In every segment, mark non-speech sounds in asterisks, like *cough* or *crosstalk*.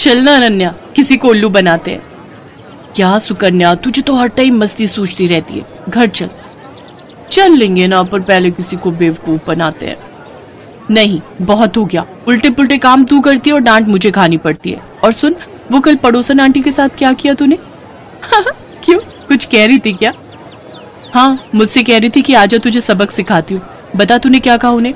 चलना अनन्या किसी को उल्लू बनाते हैं क्या सुकन्या तुझे तो हर टाइम मस्ती सोचती रहती है घर चल चल लेंगे ना पर पहले किसी को बेवकूफ बनाते हैं नहीं बहुत हो गया उल्टे पुल्टे काम तू करती है और डांट मुझे खानी पड़ती है और सुन वो कल पड़ोसन आंटी के साथ क्या किया तूने *laughs* क्यों कुछ कह रही थी क्या हाँ मुझसे कह रही थी कि आजा तुझे सबक सिखाती हूँ बता तूने क्या कहा उन्हें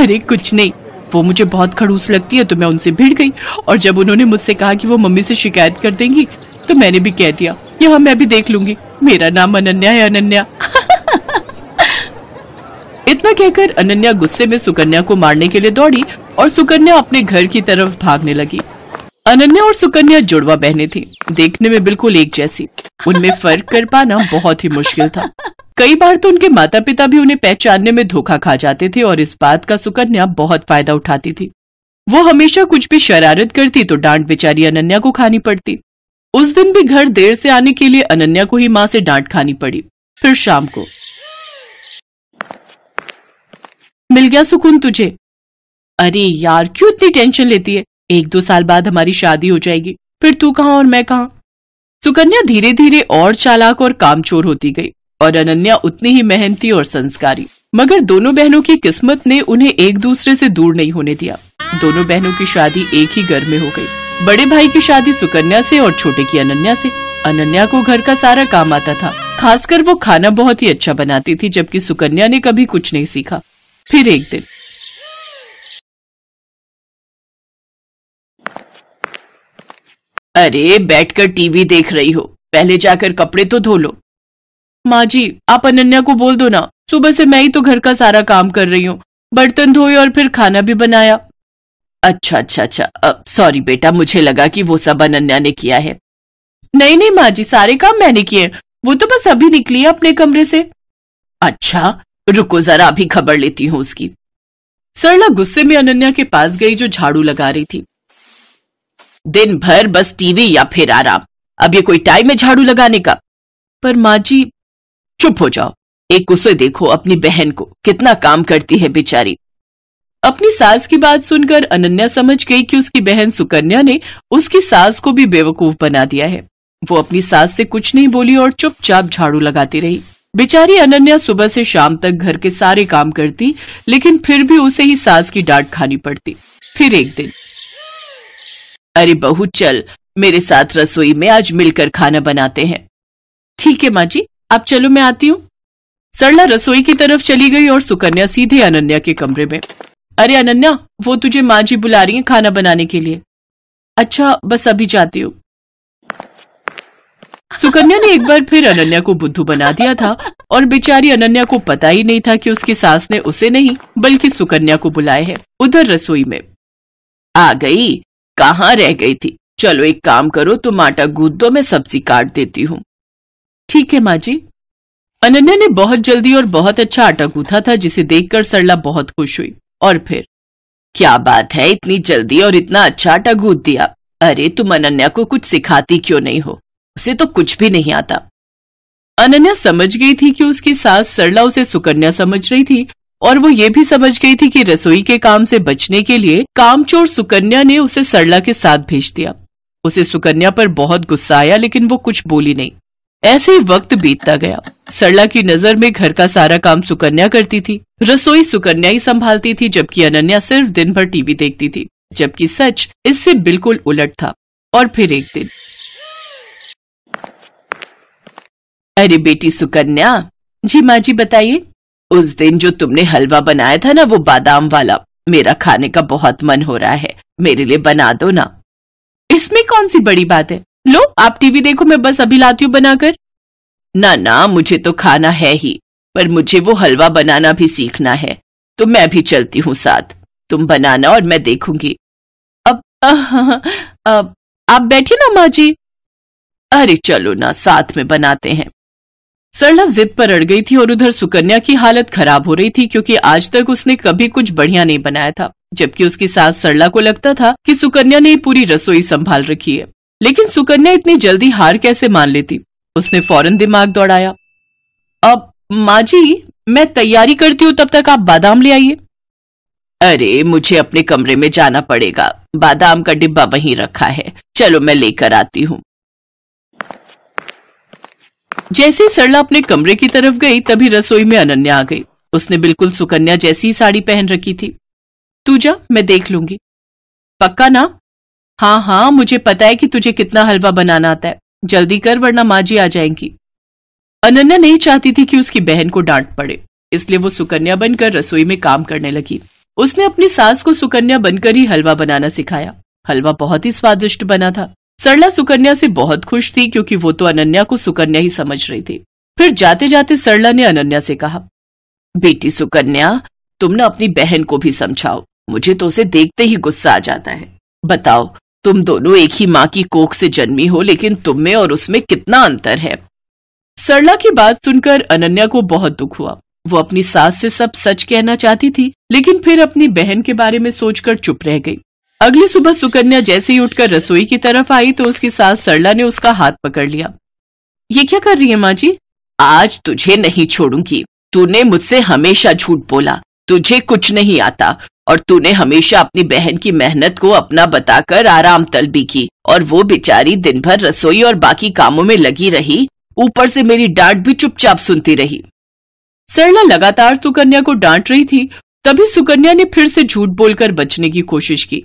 अरे कुछ नहीं वो मुझे बहुत खड़ूस लगती है तो मैं उनसे भिड़ गई और जब उन्होंने मुझसे कहा कि वो मम्मी से शिकायत कर देंगी तो मैंने भी कह दिया यहाँ मैं भी देख लूंगी मेरा नाम अनन्या है अनन्या *laughs* इतना कहकर अनन्या गुस्से में सुकन्या को मारने के लिए दौड़ी और सुकन्या अपने घर की तरफ भागने लगी अनन्या और सुकन्या जुड़वा बहने थी देखने में बिल्कुल एक जैसी उनमें फर्क कर पाना बहुत ही मुश्किल था कई बार तो उनके माता पिता भी उन्हें पहचानने में धोखा खा जाते थे और इस बात का सुकन्या बहुत फायदा उठाती थी वो हमेशा कुछ भी शरारत करती तो डांट बेचारी अनन्या को खानी पड़ती उस दिन भी घर देर से आने के लिए अनन्या को ही माँ से डांट खानी पड़ी फिर शाम को मिल गया सुकून तुझे अरे यार क्यों इतनी टेंशन लेती है एक दो साल बाद हमारी शादी हो जाएगी फिर तू कहा और मैं कहा सुकन्या धीरे धीरे और चालाक और कामचोर होती गई और अनन्या उतनी ही मेहनती और संस्कारी मगर दोनों बहनों की किस्मत ने उन्हें एक दूसरे से दूर नहीं होने दिया दोनों बहनों की शादी एक ही घर में हो गई बड़े भाई की शादी सुकन्या से और छोटे की अनन्या से अनन्या को घर का सारा काम आता था खासकर वो खाना बहुत ही अच्छा बनाती थी जबकि सुकन्या ने कभी कुछ नहीं सीखा फिर एक दिन अरे बैठकर टीवी देख रही हो पहले जाकर कपड़े तो धो लो माँ जी आप अनन्या को बोल दो ना सुबह से मैं ही तो घर का सारा काम कर रही हूँ बर्तन धोए और फिर खाना भी बनाया अच्छा अच्छा अच्छा सॉरी बेटा मुझे लगा कि वो सब अनन्या ने किया है नहीं नहीं माँ जी सारे काम मैंने किए वो तो बस अभी निकली है अपने कमरे से अच्छा रुको जरा अभी खबर लेती हूँ उसकी सरला गुस्से में अनन्या के पास गई जो झाड़ू लगा रही थी दिन भर बस टीवी या फिर आराम अब ये कोई टाइम है झाड़ू लगाने का पर माँ जी चुप हो जाओ एक उसे देखो अपनी बहन को कितना काम करती है बेचारी अपनी सास की बात सुनकर अनन्या समझ गई कि उसकी बहन सुकन्या ने उसकी सास को भी बेवकूफ बना दिया है वो अपनी सास से कुछ नहीं बोली और चुपचाप झाड़ू लगाती रही बेचारी अनन्या सुबह से शाम तक घर के सारे काम करती लेकिन फिर भी उसे ही सास की डांट खानी पड़ती फिर एक दिन अरे बहू चल मेरे साथ रसोई में आज मिलकर खाना बनाते हैं ठीक है माँ जी अब चलो मैं आती हूँ सरला रसोई की तरफ चली गई और सुकन्या सीधे अनन्या के कमरे में अरे अनन्या वो तुझे माँ जी बुला रही है खाना बनाने के लिए अच्छा बस अभी जाती हूँ सुकन्या ने एक बार फिर अनन्या को बुद्धू बना दिया था और बेचारी अनन्या को पता ही नहीं था कि उसकी सास ने उसे नहीं बल्कि सुकन्या को बुलाए है उधर रसोई में आ गई कहाँ रह गई थी चलो एक काम करो तुम आटा गूद दो मैं सब्जी काट देती हूँ ठीक है माँ जी अनन्या ने बहुत जल्दी और बहुत अच्छा आटा गूथा था जिसे देखकर सरला बहुत खुश हुई और फिर क्या बात है इतनी जल्दी और इतना अच्छा आटा गूथ दिया अरे तुम अनन्या को कुछ सिखाती क्यों नहीं हो उसे तो कुछ भी नहीं आता अनन्या समझ गई थी कि उसकी सास सरला उसे सुकन्या समझ रही थी और वो ये भी समझ गई थी कि रसोई के काम से बचने के लिए कामचोर सुकन्या ने उसे सरला के साथ भेज दिया उसे सुकन्या पर बहुत गुस्सा आया लेकिन वो कुछ बोली नहीं ऐसे ही वक्त बीतता गया सरला की नजर में घर का सारा काम सुकन्या करती थी रसोई सुकन्या ही संभालती थी जबकि अनन्या सिर्फ दिन भर टीवी देखती थी जबकि सच इससे बिल्कुल उलट था और फिर एक दिन अरे बेटी सुकन्या जी माँ जी बताइए उस दिन जो तुमने हलवा बनाया था ना वो बादाम वाला मेरा खाने का बहुत मन हो रहा है मेरे लिए बना दो ना इसमें कौन सी बड़ी बात है लो आप टीवी देखो मैं बस अभी लाती हूँ बनाकर ना ना मुझे तो खाना है ही पर मुझे वो हलवा बनाना भी सीखना है तो मैं भी चलती हूँ साथ तुम बनाना और मैं देखूंगी अब अब आप बैठिए ना माँ जी अरे चलो ना साथ में बनाते हैं सरला जिद पर अड़ गई थी और उधर सुकन्या की हालत खराब हो रही थी क्योंकि आज तक उसने कभी कुछ बढ़िया नहीं बनाया था जबकि उसकी सास सरला को लगता था कि सुकन्या ने पूरी रसोई संभाल रखी है लेकिन सुकन्या इतनी जल्दी हार कैसे मान लेती उसने फौरन दिमाग दौड़ाया अब माँ जी मैं तैयारी करती हूं तब तक आप बादाम ले आइए अरे मुझे अपने कमरे में जाना पड़ेगा बादाम का डिब्बा वहीं रखा है चलो मैं लेकर आती हूँ जैसे सरला अपने कमरे की तरफ गई तभी रसोई में अनन्या आ गई उसने बिल्कुल सुकन्या जैसी ही साड़ी पहन रखी थी तू जा मैं देख लूंगी पक्का ना हाँ हाँ मुझे पता है कि तुझे कितना हलवा बनाना आता है जल्दी कर वरना माँ जी आ जाएंगी अनन्या नहीं चाहती थी कि उसकी बहन को डांट पड़े इसलिए वो सुकन्या बनकर रसोई में काम करने लगी उसने अपनी सास को सुकन्या बनकर ही हलवा बनाना सिखाया हलवा बहुत ही स्वादिष्ट बना था सरला सुकन्या से बहुत खुश थी क्योंकि वो तो अनन्या को सुकन्या ही समझ रही थी फिर जाते जाते सरला ने अनन्या से कहा बेटी सुकन्या तुम ना अपनी बहन को भी समझाओ मुझे तो उसे देखते ही गुस्सा आ जाता है बताओ तुम दोनों एक ही माँ की कोख से जन्मी हो लेकिन तुम में और उसमें कितना अंतर है सरला की बात सुनकर अनन्या को बहुत दुख हुआ वो अपनी सास से सब सच कहना चाहती थी लेकिन फिर अपनी बहन के बारे में सोचकर चुप रह गई अगली सुबह सुकन्या जैसे ही उठकर रसोई की तरफ आई तो उसकी सास सरला ने उसका हाथ पकड़ लिया ये क्या कर रही है माँ जी आज तुझे नहीं छोड़ूंगी तूने मुझसे हमेशा झूठ बोला तुझे कुछ नहीं आता और तूने हमेशा अपनी बहन की मेहनत को अपना बताकर आराम तलबी की और वो बेचारी दिन भर रसोई और बाकी कामों में लगी रही ऊपर से मेरी डांट भी चुपचाप सुनती रही सरला लगातार सुकन्या को डांट रही थी तभी सुकन्या ने फिर से झूठ बोलकर बचने की कोशिश की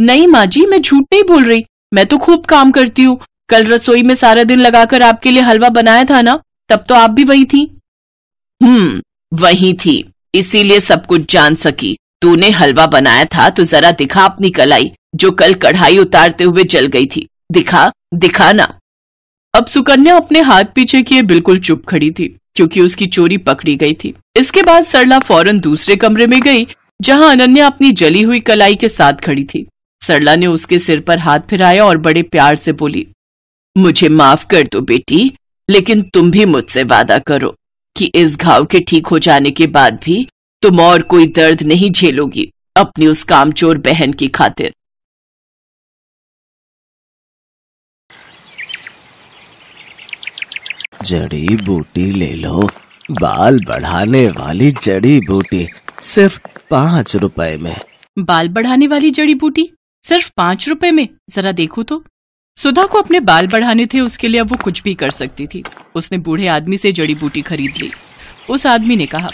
नहीं माँ जी मैं झूठ नहीं बोल रही मैं तो खूब काम करती हूँ कल रसोई में सारा दिन लगाकर आपके लिए हलवा बनाया था ना तब तो आप भी वही थी हम्म वही थी इसीलिए सब कुछ जान सकी तूने हलवा बनाया था तो जरा दिखा अपनी कलाई जो कल कढ़ाई उतारते हुए जल गई थी दिखा दिखा ना अब सुकन्या अपने हाथ पीछे किए बिल्कुल चुप खड़ी थी क्योंकि उसकी चोरी पकड़ी गई थी इसके बाद सरला फौरन दूसरे कमरे में गई जहां अनन्या अपनी जली हुई कलाई के साथ खड़ी थी सरला ने उसके सिर पर हाथ फिराया और बड़े प्यार से बोली मुझे माफ कर दो बेटी लेकिन तुम भी मुझसे वादा करो कि इस घाव के ठीक हो जाने के बाद भी तुम और कोई दर्द नहीं झेलोगी अपनी उस कामचोर बहन की खातिर जड़ी बूटी ले लो बाल बढ़ाने वाली जड़ी बूटी सिर्फ पाँच रुपए में बाल बढ़ाने वाली जड़ी बूटी सिर्फ पाँच रुपए में जरा देखो तो सुधा को अपने बाल बढ़ाने थे उसके लिए अब वो कुछ भी कर सकती थी उसने बूढ़े आदमी से जड़ी बूटी खरीद ली उस आदमी ने कहा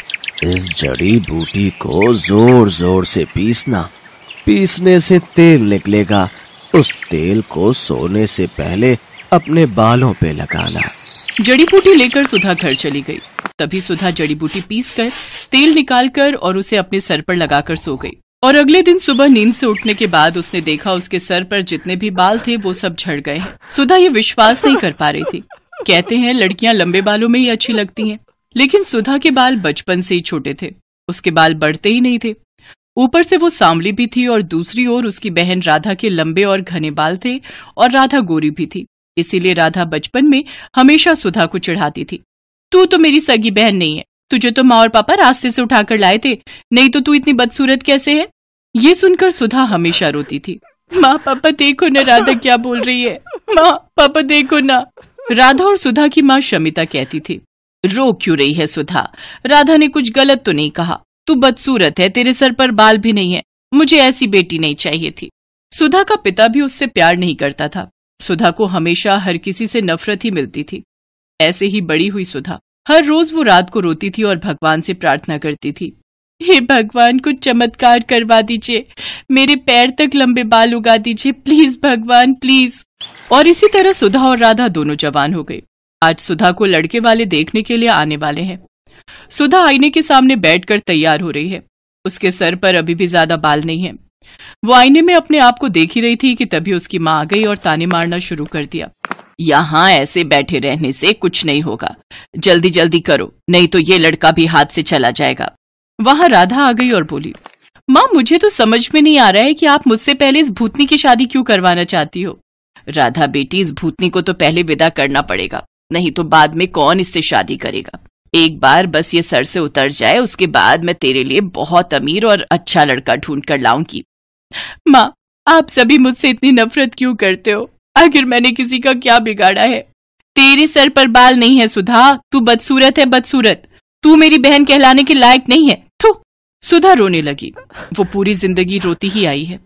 इस जड़ी बूटी को जोर जोर से पीसना पीसने से तेल निकलेगा उस तेल को सोने से पहले अपने बालों पे लगाना जड़ी बूटी लेकर सुधा घर चली गई तभी सुधा जड़ी बूटी पीस कर तेल निकाल कर और उसे अपने सर पर लगाकर सो गई और अगले दिन सुबह नींद से उठने के बाद उसने देखा उसके सर पर जितने भी बाल थे वो सब झड़ गए हैं सुधा ये विश्वास नहीं कर पा रही थी कहते हैं लड़कियां लंबे बालों में ही अच्छी लगती हैं लेकिन सुधा के बाल बचपन से ही छोटे थे उसके बाल बढ़ते ही नहीं थे ऊपर से वो सांवली भी थी और दूसरी ओर उसकी बहन राधा के लंबे और घने बाल थे और राधा गोरी भी थी इसीलिए राधा बचपन में हमेशा सुधा को चिढ़ाती थी तू तो मेरी सगी बहन नहीं है तुझे तो माँ और पापा रास्ते से उठाकर लाए थे नहीं तो तू इतनी बदसूरत कैसे है ये सुनकर सुधा हमेशा रोती थी माँ पापा देखो ना राधा क्या बोल रही है माँ पापा देखो ना राधा और सुधा की माँ शमिता कहती थी रो क्यों रही है सुधा राधा ने कुछ गलत तो नहीं कहा तू बदसूरत है तेरे सर पर बाल भी नहीं है मुझे ऐसी बेटी नहीं चाहिए थी सुधा का पिता भी उससे प्यार नहीं करता था सुधा को हमेशा हर किसी से नफरत ही मिलती थी ऐसे ही बड़ी हुई सुधा हर रोज वो रात को रोती थी और भगवान से प्रार्थना करती थी हे भगवान कुछ चमत्कार करवा दीजिए मेरे पैर तक लंबे बाल उगा दीजिए प्लीज भगवान प्लीज और इसी तरह सुधा और राधा दोनों जवान हो गई आज सुधा को लड़के वाले देखने के लिए आने वाले हैं सुधा आईने के सामने बैठकर तैयार हो रही है उसके सर पर अभी भी ज्यादा बाल नहीं है वो आईने में अपने आप को देख ही रही थी कि तभी उसकी माँ आ गई और ताने मारना शुरू कर दिया यहाँ ऐसे बैठे रहने से कुछ नहीं होगा जल्दी जल्दी करो नहीं तो ये लड़का भी हाथ से चला जाएगा वहां राधा आ गई और बोली माँ मुझे तो समझ में नहीं आ रहा है कि आप मुझसे पहले इस भूतनी की शादी क्यों करवाना चाहती हो राधा बेटी इस भूतनी को तो पहले विदा करना पड़ेगा नहीं तो बाद में कौन इससे शादी करेगा एक बार बस ये सर से उतर जाए उसके बाद मैं तेरे लिए बहुत अमीर और अच्छा लड़का ढूंढ कर लाऊंगी माँ आप सभी मुझसे इतनी नफरत क्यों करते हो आखिर मैंने किसी का क्या बिगाड़ा है तेरे सर पर बाल नहीं है सुधा तू बदसूरत है बदसूरत तू मेरी बहन कहलाने के लायक नहीं है सुधा रोने लगी वो पूरी जिंदगी रोती ही आई है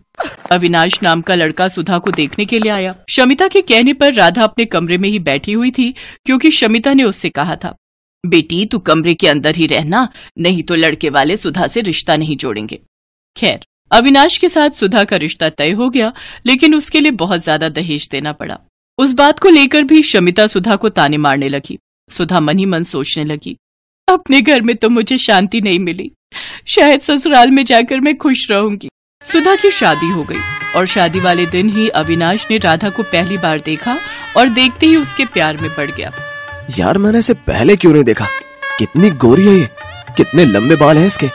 अविनाश नाम का लड़का सुधा को देखने के लिए आया शमिता के कहने पर राधा अपने कमरे में ही बैठी हुई थी क्योंकि शमिता ने उससे कहा था बेटी तू कमरे के अंदर ही रहना नहीं तो लड़के वाले सुधा से रिश्ता नहीं जोड़ेंगे खैर अविनाश के साथ सुधा का रिश्ता तय हो गया लेकिन उसके लिए बहुत ज्यादा दहेज देना पड़ा उस बात को लेकर भी शमिता सुधा को ताने मारने लगी सुधा मन ही मन सोचने लगी अपने घर में तो मुझे शांति नहीं मिली शायद ससुराल में जाकर मैं खुश रहूंगी सुधा की शादी हो गई और शादी वाले दिन ही अविनाश ने राधा को पहली बार देखा और देखते ही उसके प्यार में पड़ गया यार मैंने इसे पहले क्यों नहीं देखा कितनी गोरी है ये कितने लंबे बाल हैं इसके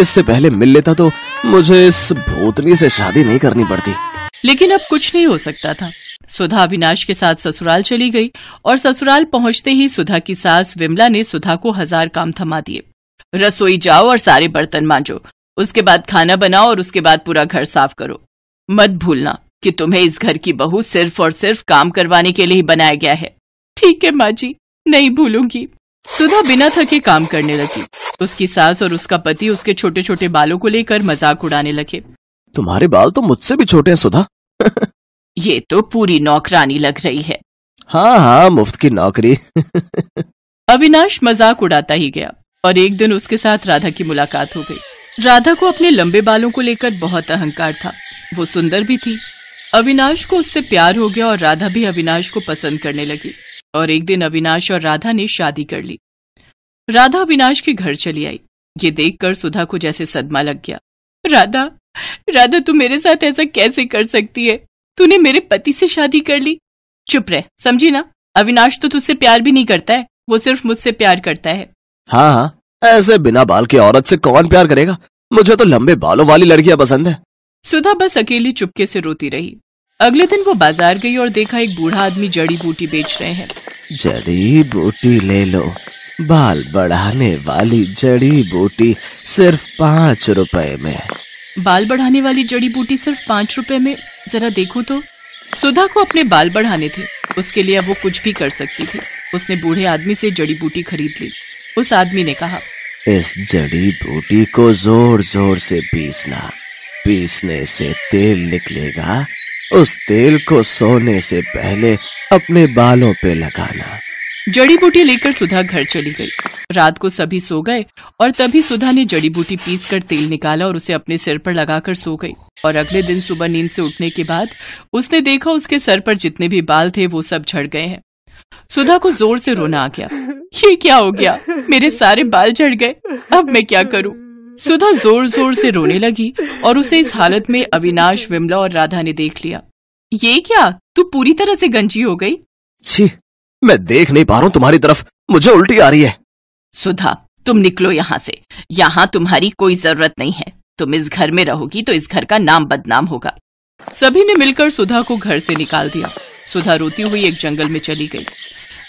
इससे पहले मिल लेता तो मुझे इस भूतनी से शादी नहीं करनी पड़ती लेकिन अब कुछ नहीं हो सकता था सुधा अविनाश के साथ ससुराल चली गई और ससुराल पहुंचते ही सुधा की सास विमला ने सुधा को हजार काम थमा दिए रसोई जाओ और सारे बर्तन मांजो उसके बाद खाना बनाओ और उसके बाद पूरा घर साफ करो मत भूलना कि तुम्हें इस घर की बहू सिर्फ और सिर्फ काम करवाने के लिए ही बनाया गया है ठीक है माँ जी नहीं भूलूंगी सुधा बिना थके काम करने लगी उसकी सास और उसका पति उसके छोटे छोटे बालों को लेकर मजाक उड़ाने लगे तुम्हारे बाल तो मुझसे भी छोटे हैं सुधा *laughs* ये तो पूरी नौकरानी लग रही है हाँ हाँ मुफ्त की नौकरी *laughs* अविनाश मजाक उड़ाता ही गया और एक दिन उसके साथ राधा की मुलाकात हो गई राधा को अपने लंबे बालों को लेकर बहुत अहंकार था वो सुंदर भी थी अविनाश को उससे प्यार हो गया और राधा भी अविनाश को पसंद करने लगी और एक दिन अविनाश और राधा ने शादी कर ली राधा अविनाश के घर चली आई ये देखकर सुधा को जैसे सदमा लग गया राधा राधा तू मेरे साथ ऐसा कैसे कर सकती है तूने मेरे पति से शादी कर ली चुप रह समझी ना अविनाश तो तुझसे प्यार भी नहीं करता है वो सिर्फ मुझसे प्यार करता है हाँ हाँ ऐसे बिना बाल की औरत से कौन प्यार करेगा मुझे तो लंबे बालों वाली लड़कियां पसंद है सुधा बस अकेली चुपके से रोती रही अगले दिन वो बाजार गई और देखा एक बूढ़ा आदमी जड़ी बूटी बेच रहे हैं जड़ी बूटी ले लो बाल बढ़ाने वाली जड़ी बूटी सिर्फ पाँच रुपए में बाल बढ़ाने वाली जड़ी बूटी सिर्फ पाँच रुपए में जरा देखो तो सुधा को अपने बाल बढ़ाने थे उसके लिए वो कुछ भी कर सकती थी उसने बूढ़े आदमी से जड़ी बूटी खरीद ली उस आदमी ने कहा इस जड़ी बूटी को जोर जोर से पीसना पीसने से तेल निकलेगा उस तेल को सोने से पहले अपने बालों पे लगाना जड़ी बूटी लेकर सुधा घर चली गई रात को सभी सो गए और तभी सुधा ने जड़ी बूटी पीस कर तेल निकाला और उसे अपने सिर पर लगाकर सो गई और अगले दिन सुबह नींद से उठने के बाद उसने देखा उसके सर पर जितने भी बाल थे वो सब झड़ गए हैं सुधा को जोर से रोना आ गया ये क्या हो गया मेरे *laughs* सारे बाल झड़ गए अब मैं क्या करूं सुधा जोर जोर से रोने लगी और उसे इस हालत में अविनाश विमला और राधा ने देख लिया ये क्या तू पूरी तरह से गंजी हो गई छी मैं देख नहीं पा रहा हूँ तुम्हारी तरफ मुझे उल्टी आ रही है सुधा तुम निकलो यहाँ से यहाँ तुम्हारी कोई जरूरत नहीं है तुम इस घर में रहोगी तो इस घर का नाम बदनाम होगा सभी ने मिलकर सुधा को घर से निकाल दिया सुधा रोती हुई एक जंगल में चली गई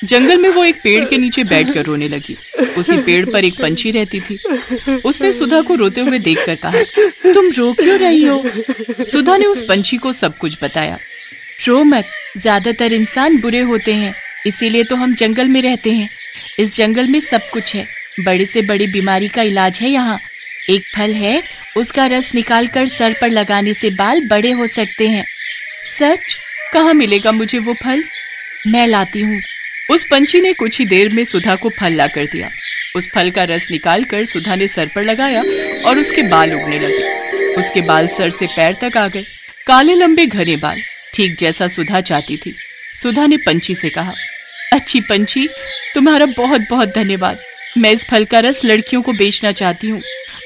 जंगल में वो एक पेड़ के नीचे बैठकर रोने लगी उसी पेड़ पर एक पंछी रहती थी उसने सुधा को रोते हुए देखकर कहा तुम रो क्यों रही हो सुधा ने उस पंछी को सब कुछ बताया रो मत ज्यादातर इंसान बुरे होते हैं इसीलिए तो हम जंगल में रहते हैं इस जंगल में सब कुछ है बड़े से बड़ी बीमारी का इलाज है यहाँ एक फल है उसका रस निकालकर सर पर लगाने से बाल बड़े हो सकते हैं सच कहाँ मिलेगा मुझे वो फल मैं लाती हूँ उस पंछी ने कुछ ही देर में सुधा को फल ला कर दिया उस फल का रस निकाल कर सुधा ने सर पर लगाया और उसके बाल उगने लगे उसके बाल सर से पैर तक आ गए काले लंबे घने बाल ठीक जैसा सुधा चाहती थी सुधा ने पंछी से कहा अच्छी पंछी तुम्हारा बहुत बहुत धन्यवाद मैं इस फल का रस लड़कियों को बेचना चाहती हूँ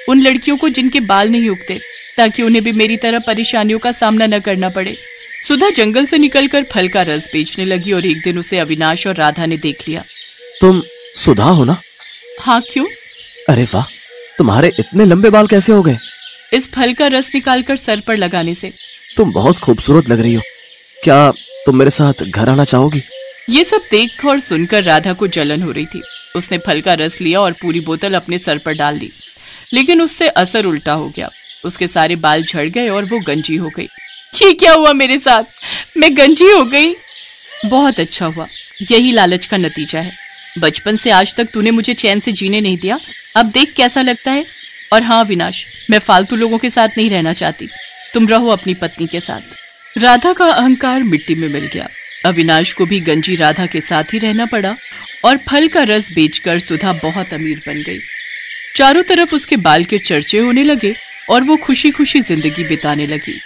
उन लड़कियों को जिनके बाल नहीं उगते ताकि उन्हें भी मेरी तरह परेशानियों का सामना न करना पड़े सुधा जंगल से निकलकर फल का रस बेचने लगी और एक दिन उसे अविनाश और राधा ने देख लिया तुम सुधा हो ना हाँ क्यों अरे वाह तुम्हारे इतने लंबे बाल कैसे हो गए इस फल का रस निकालकर सर पर लगाने से तुम बहुत खूबसूरत लग रही हो क्या तुम मेरे साथ घर आना चाहोगी ये सब देख और सुनकर राधा को जलन हो रही थी उसने फल का रस लिया और पूरी बोतल अपने सर पर डाल दी लेकिन उससे असर उल्टा हो गया उसके सारे बाल झड़ गए और वो गंजी हो गई ये क्या हुआ मेरे साथ मैं गंजी हो गई बहुत अच्छा हुआ यही लालच का नतीजा है बचपन से आज तक तूने मुझे चैन से जीने नहीं दिया अब देख कैसा लगता है और हाँ विनाश मैं फालतू लोगों के साथ नहीं रहना चाहती तुम रहो अपनी पत्नी के साथ राधा का अहंकार मिट्टी में मिल गया अविनाश को भी गंजी राधा के साथ ही रहना पड़ा और फल का रस बेचकर सुधा बहुत अमीर बन गई चारों तरफ उसके बाल के चर्चे होने लगे और वो खुशी खुशी जिंदगी बिताने लगी